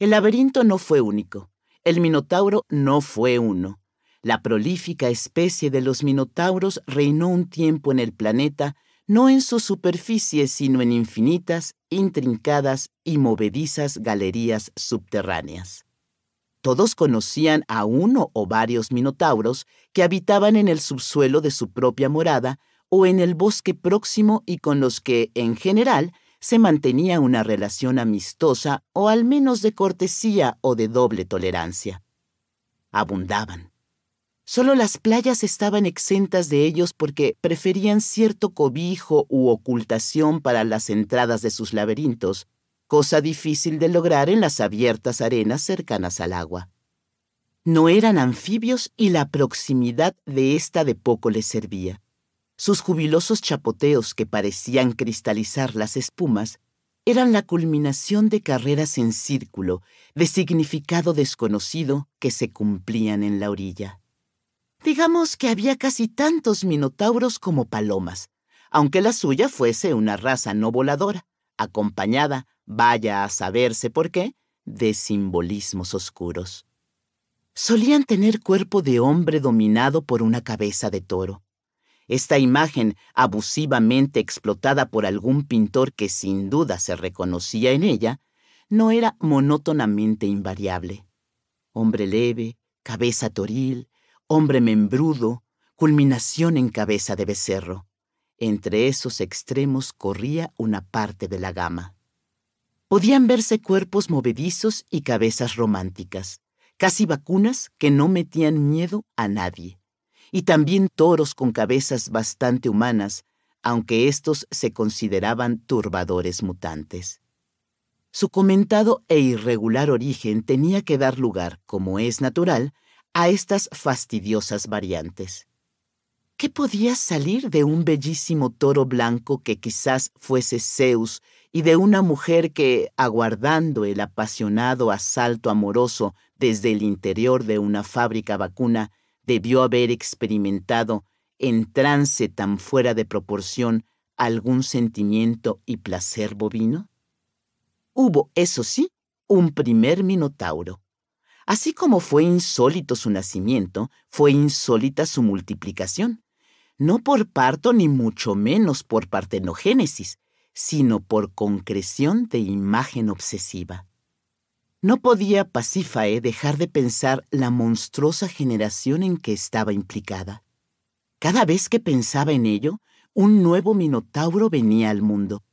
El laberinto no fue único. El minotauro no fue uno. La prolífica especie de los minotauros reinó un tiempo en el planeta, no en su superficie, sino en infinitas, intrincadas y movedizas galerías subterráneas. Todos conocían a uno o varios minotauros que habitaban en el subsuelo de su propia morada o en el bosque próximo y con los que, en general, se mantenía una relación amistosa o al menos de cortesía o de doble tolerancia. Abundaban. Solo las playas estaban exentas de ellos porque preferían cierto cobijo u ocultación para las entradas de sus laberintos, cosa difícil de lograr en las abiertas arenas cercanas al agua. No eran anfibios y la proximidad de ésta de poco les servía. Sus jubilosos chapoteos que parecían cristalizar las espumas eran la culminación de carreras en círculo, de significado desconocido, que se cumplían en la orilla. Digamos que había casi tantos minotauros como palomas, aunque la suya fuese una raza no voladora, acompañada, vaya a saberse por qué, de simbolismos oscuros. Solían tener cuerpo de hombre dominado por una cabeza de toro, esta imagen abusivamente explotada por algún pintor que sin duda se reconocía en ella, no era monótonamente invariable. Hombre leve, cabeza toril, hombre membrudo, culminación en cabeza de becerro. Entre esos extremos corría una parte de la gama. Podían verse cuerpos movedizos y cabezas románticas, casi vacunas que no metían miedo a nadie y también toros con cabezas bastante humanas, aunque estos se consideraban turbadores mutantes. Su comentado e irregular origen tenía que dar lugar, como es natural, a estas fastidiosas variantes. ¿Qué podía salir de un bellísimo toro blanco que quizás fuese Zeus y de una mujer que, aguardando el apasionado asalto amoroso desde el interior de una fábrica vacuna, debió haber experimentado en trance tan fuera de proporción algún sentimiento y placer bovino? Hubo, eso sí, un primer minotauro. Así como fue insólito su nacimiento, fue insólita su multiplicación, no por parto ni mucho menos por partenogénesis, sino por concreción de imagen obsesiva. No podía Pasífae eh, dejar de pensar la monstruosa generación en que estaba implicada. Cada vez que pensaba en ello, un nuevo minotauro venía al mundo.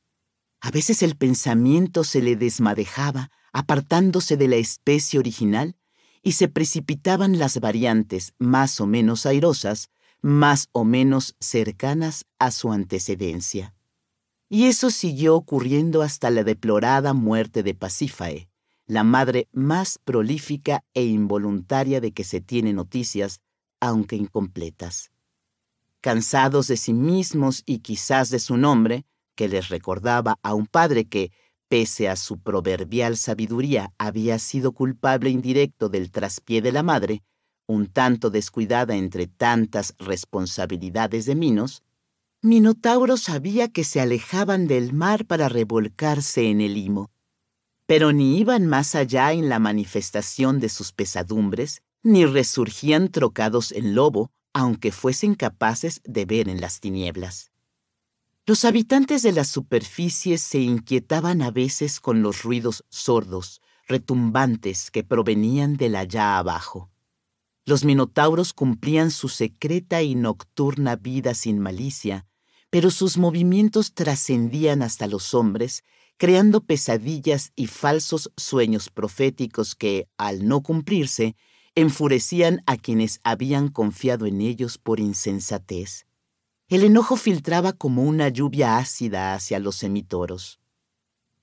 A veces el pensamiento se le desmadejaba, apartándose de la especie original, y se precipitaban las variantes más o menos airosas, más o menos cercanas a su antecedencia. Y eso siguió ocurriendo hasta la deplorada muerte de Pasífae eh la madre más prolífica e involuntaria de que se tiene noticias, aunque incompletas. Cansados de sí mismos y quizás de su nombre, que les recordaba a un padre que, pese a su proverbial sabiduría, había sido culpable indirecto del traspié de la madre, un tanto descuidada entre tantas responsabilidades de Minos, Minotauro sabía que se alejaban del mar para revolcarse en el limo pero ni iban más allá en la manifestación de sus pesadumbres, ni resurgían trocados en lobo, aunque fuesen capaces de ver en las tinieblas. Los habitantes de la superficie se inquietaban a veces con los ruidos sordos, retumbantes que provenían del allá abajo. Los minotauros cumplían su secreta y nocturna vida sin malicia, pero sus movimientos trascendían hasta los hombres creando pesadillas y falsos sueños proféticos que, al no cumplirse, enfurecían a quienes habían confiado en ellos por insensatez. El enojo filtraba como una lluvia ácida hacia los semitoros.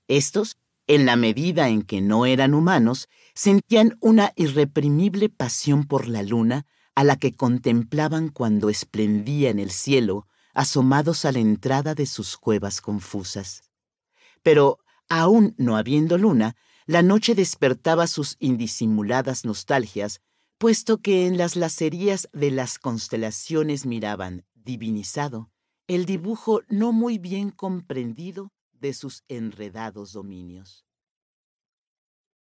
Estos, en la medida en que no eran humanos, sentían una irreprimible pasión por la luna a la que contemplaban cuando esplendía en el cielo, asomados a la entrada de sus cuevas confusas. Pero, aún no habiendo luna, la noche despertaba sus indisimuladas nostalgias, puesto que en las lacerías de las constelaciones miraban, divinizado, el dibujo no muy bien comprendido de sus enredados dominios.